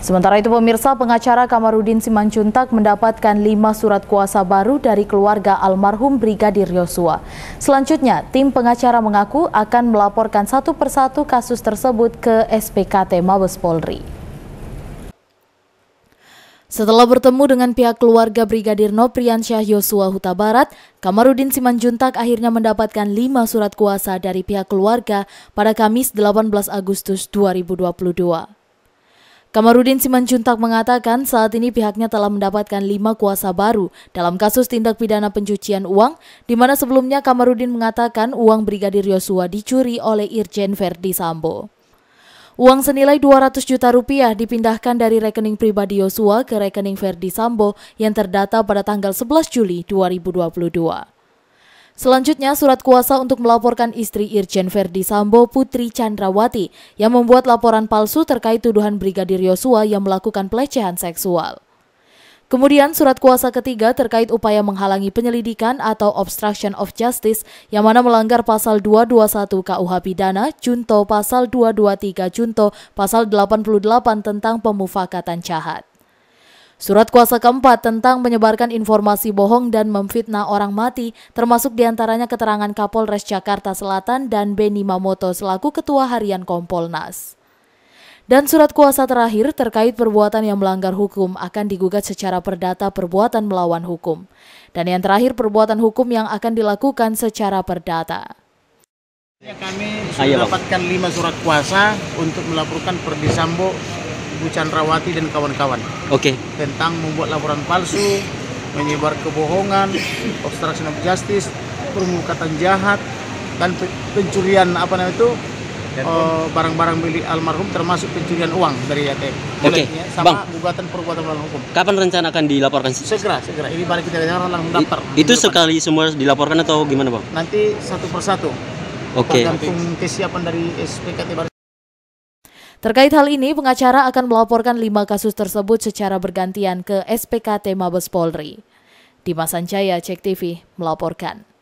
Sementara itu pemirsa pengacara Kamarudin Simanjuntak mendapatkan lima surat kuasa baru dari keluarga almarhum Brigadir Yosua. Selanjutnya, tim pengacara mengaku akan melaporkan satu persatu kasus tersebut ke SPKT Mabes Polri. Setelah bertemu dengan pihak keluarga Brigadir Noprian Syah Yosua Huta Barat, Kamarudin Simanjuntak akhirnya mendapatkan lima surat kuasa dari pihak keluarga pada Kamis 18 Agustus 2022. Kamarudin Simanjuntak mengatakan saat ini pihaknya telah mendapatkan lima kuasa baru dalam kasus tindak pidana pencucian uang, di mana sebelumnya Kamarudin mengatakan uang Brigadir Yosua dicuri oleh Irjen Verdi Sambo. Uang senilai 200 juta rupiah dipindahkan dari rekening pribadi Yosua ke rekening Verdi Sambo yang terdata pada tanggal 11 Juli 2022. Selanjutnya, surat kuasa untuk melaporkan istri Irjen Verdi Sambo Putri Chandrawati yang membuat laporan palsu terkait tuduhan Brigadir Yosua yang melakukan pelecehan seksual. Kemudian surat kuasa ketiga terkait upaya menghalangi penyelidikan atau obstruction of justice yang mana melanggar pasal 221 KUH pidana, junto pasal 223 junto pasal 88 tentang pemufakatan jahat. Surat kuasa keempat tentang menyebarkan informasi bohong dan memfitnah orang mati, termasuk diantaranya keterangan Kapolres Jakarta Selatan dan Beni Mamoto selaku Ketua Harian Kompolnas. Dan surat kuasa terakhir terkait perbuatan yang melanggar hukum akan digugat secara perdata perbuatan melawan hukum. Dan yang terakhir perbuatan hukum yang akan dilakukan secara perdata. Kami sudah dapatkan lima surat kuasa untuk melaporkan Perdisambo Ibu Chandrawati dan kawan-kawan. Oke. Okay. Tentang membuat laporan palsu, menyebar kebohongan, obstruction of justice, permukaan jahat dan pencurian apa namanya itu eh, barang-barang uh, milik almarhum termasuk pencurian uang dari ATM. Oke. Okay. Ya, sama Bang. gugatan perbuatan melawan hukum. Kapan rencana akan dilaporkan? Segera, segera. Ini balik kita rencana langsung daftar. itu sekali semua dilaporkan atau gimana, Bang? Nanti satu persatu. Oke. Okay. Tergantung kesiapan dari SPKT Baris Terkait hal ini, pengacara akan melaporkan lima kasus tersebut secara bergantian ke SPKT Mabes Polri. Dimas Anjaya, Cek TV, melaporkan.